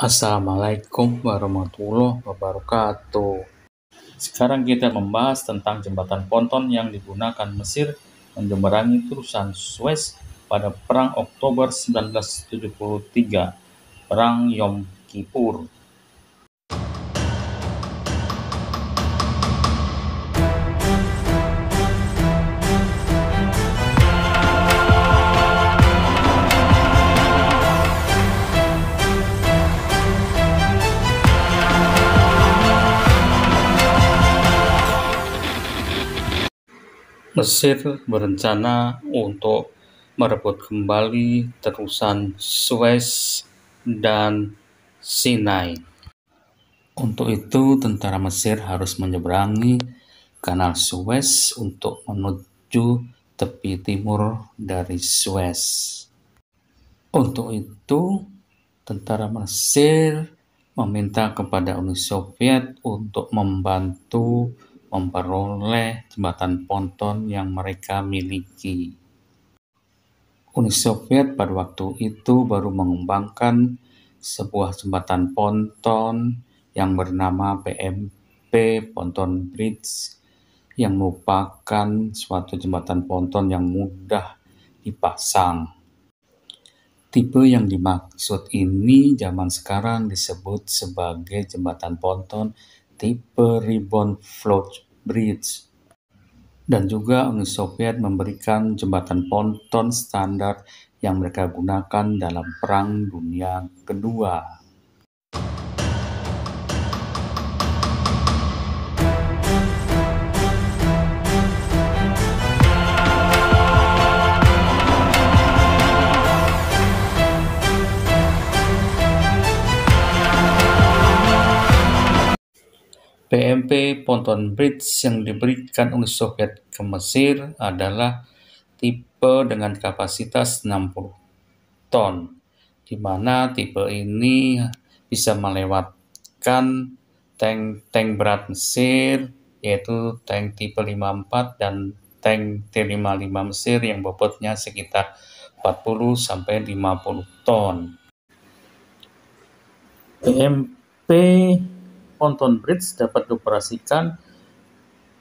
Assalamualaikum warahmatullahi wabarakatuh. Sekarang kita membahas tentang jembatan ponton yang digunakan Mesir menjemberangi terusan Suez pada Perang Oktober 1973, Perang Yom Kippur. Mesir berencana untuk merebut kembali terusan Suez dan Sinai. Untuk itu, tentara Mesir harus menyeberangi kanal Suez untuk menuju tepi timur dari Suez. Untuk itu, tentara Mesir meminta kepada Uni Soviet untuk membantu memperoleh jembatan ponton yang mereka miliki. Uni Soviet pada waktu itu baru mengembangkan sebuah jembatan ponton yang bernama PMP Ponton Bridge yang merupakan suatu jembatan ponton yang mudah dipasang. Tipe yang dimaksud ini zaman sekarang disebut sebagai jembatan ponton tipe Ribbon Float Bridge. Dan juga Uni Soviet memberikan jembatan ponton standar yang mereka gunakan dalam Perang Dunia Kedua. PMP ponton bridge yang diberikan Uni Soviet ke Mesir adalah tipe dengan kapasitas 60 ton, di mana tipe ini bisa melewatkan tank-tank berat Mesir, yaitu tank tipe 54 dan tank T55 Mesir yang bobotnya sekitar 40 sampai 50 ton. PMP ponton bridge dapat dioperasikan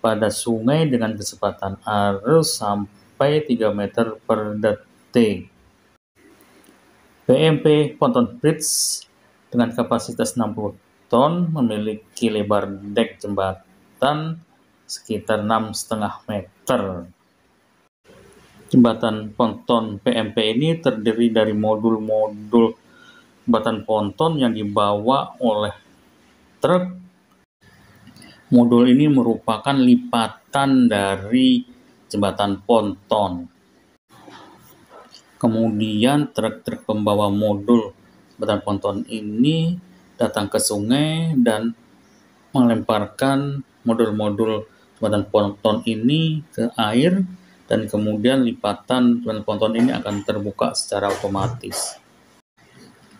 pada sungai dengan kecepatan arus sampai 3 meter per detik. PMP Ponton Bridge dengan kapasitas 60 ton memiliki lebar dek jembatan sekitar 6,5 meter. Jembatan ponton PMP ini terdiri dari modul-modul jembatan ponton yang dibawa oleh truk modul ini merupakan lipatan dari jembatan ponton kemudian truk-truk pembawa modul jembatan ponton ini datang ke sungai dan melemparkan modul-modul jembatan ponton ini ke air dan kemudian lipatan jembatan ponton ini akan terbuka secara otomatis.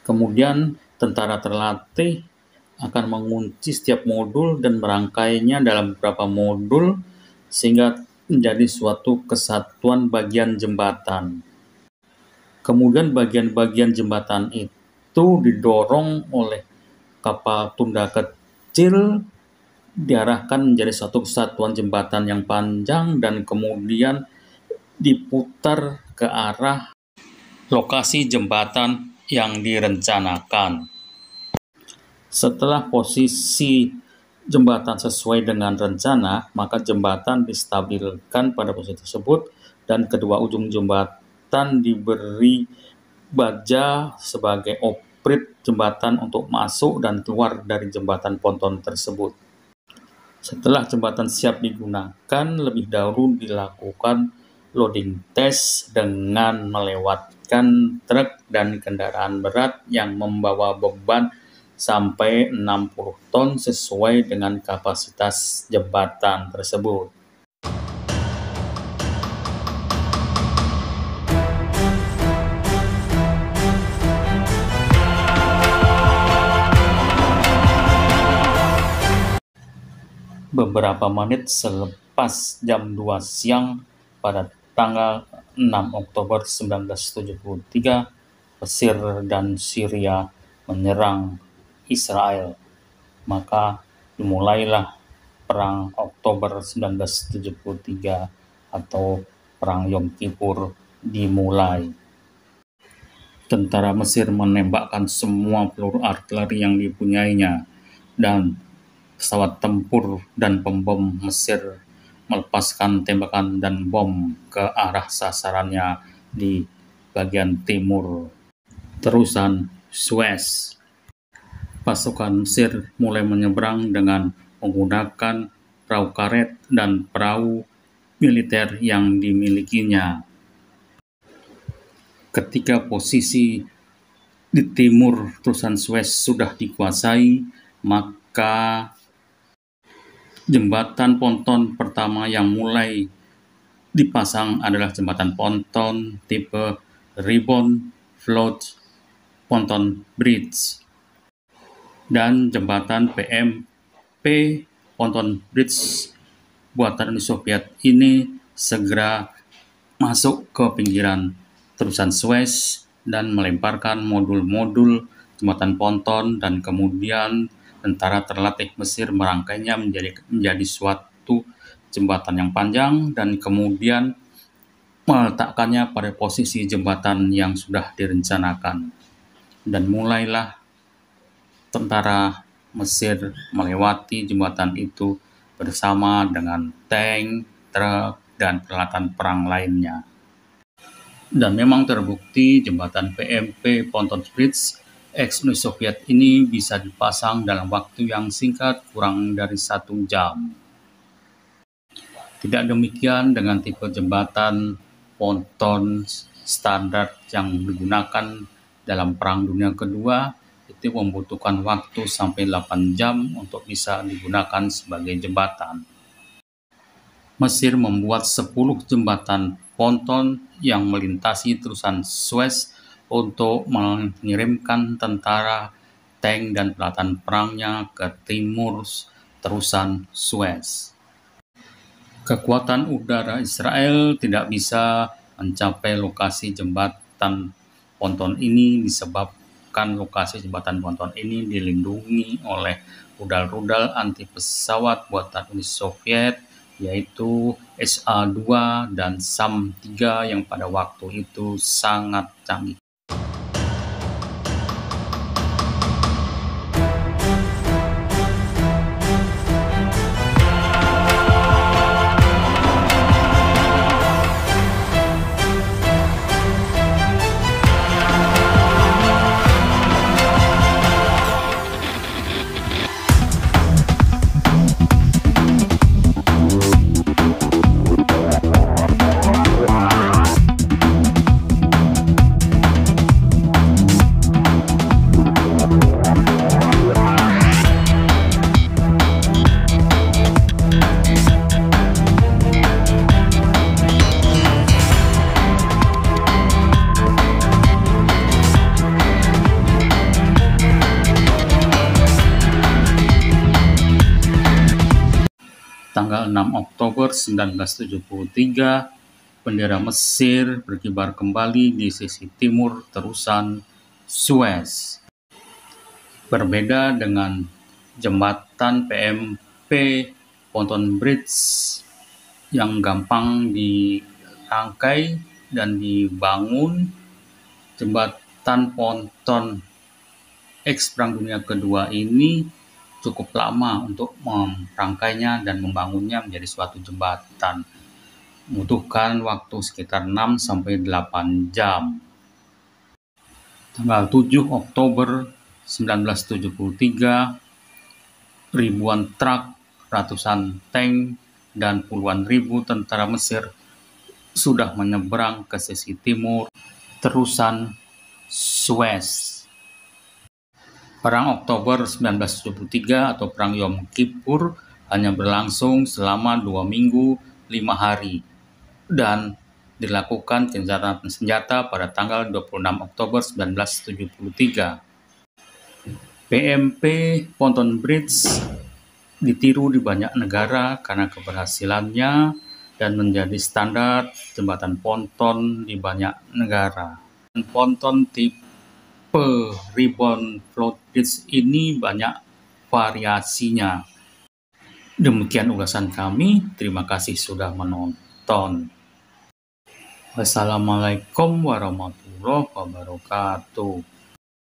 Kemudian tentara terlatih akan mengunci setiap modul dan merangkainya dalam beberapa modul sehingga menjadi suatu kesatuan bagian jembatan. Kemudian bagian-bagian jembatan itu didorong oleh kapal tunda kecil diarahkan menjadi satu kesatuan jembatan yang panjang dan kemudian diputar ke arah lokasi jembatan yang direncanakan. Setelah posisi jembatan sesuai dengan rencana, maka jembatan distabilkan pada posisi tersebut dan kedua ujung jembatan diberi baja sebagai oprit jembatan untuk masuk dan keluar dari jembatan ponton tersebut. Setelah jembatan siap digunakan, lebih dahulu dilakukan loading test dengan melewatkan truk dan kendaraan berat yang membawa beban sampai 60 ton sesuai dengan kapasitas jembatan tersebut. Beberapa menit selepas jam 2 siang pada tanggal 6 Oktober 1973, Mesir dan Syria menyerang Israel. Maka dimulailah Perang Oktober 1973 atau Perang Yom Kippur dimulai. Tentara Mesir menembakkan semua peluru artileri yang dipunyainya dan pesawat tempur dan pembom Mesir melepaskan tembakan dan bom ke arah sasarannya di bagian timur. Terusan Suez pasukan Sir mulai menyeberang dengan menggunakan perahu karet dan perahu militer yang dimilikinya. Ketika posisi di timur Terusan Suez sudah dikuasai, maka jembatan ponton pertama yang mulai dipasang adalah jembatan ponton tipe ribbon float ponton bridge dan jembatan PMP Ponton Bridge buatan Uni Soviet ini segera masuk ke pinggiran terusan Suez dan melemparkan modul-modul jembatan ponton dan kemudian tentara terlatih Mesir merangkainya menjadi menjadi suatu jembatan yang panjang dan kemudian meletakkannya pada posisi jembatan yang sudah direncanakan. Dan mulailah tentara Mesir melewati jembatan itu bersama dengan tank, truk, dan peralatan perang lainnya. Dan memang terbukti jembatan PMP Ponton Bridge ex Uni Soviet ini bisa dipasang dalam waktu yang singkat kurang dari satu jam. Tidak demikian dengan tipe jembatan ponton standar yang digunakan dalam Perang Dunia Kedua itu membutuhkan waktu sampai 8 jam untuk bisa digunakan sebagai jembatan. Mesir membuat 10 jembatan ponton yang melintasi terusan Suez untuk mengirimkan tentara, tank, dan peralatan perangnya ke timur terusan Suez. Kekuatan udara Israel tidak bisa mencapai lokasi jembatan ponton ini disebabkan menyebabkan lokasi jembatan ponton ini dilindungi oleh rudal-rudal anti pesawat buatan Uni Soviet yaitu SA-2 dan SAM-3 yang pada waktu itu sangat canggih. 6 Oktober 1973, bendera Mesir berkibar kembali di sisi timur terusan Suez. Berbeda dengan jembatan PMP Ponton Bridge yang gampang dirangkai dan dibangun, jembatan Ponton X Perang Dunia Kedua ini cukup lama untuk merangkainya dan membangunnya menjadi suatu jembatan. Membutuhkan waktu sekitar 6 sampai 8 jam. Tanggal 7 Oktober 1973, ribuan truk, ratusan tank, dan puluhan ribu tentara Mesir sudah menyeberang ke sisi timur terusan Suez. Perang Oktober 1973 atau Perang Yom Kippur hanya berlangsung selama dua minggu lima hari dan dilakukan gencatan senjata pada tanggal 26 Oktober 1973. PMP Ponton Bridge ditiru di banyak negara karena keberhasilannya dan menjadi standar jembatan ponton di banyak negara. Ponton tipe tipe ribbon float bridge ini banyak variasinya. Demikian ulasan kami. Terima kasih sudah menonton. Wassalamualaikum warahmatullahi wabarakatuh.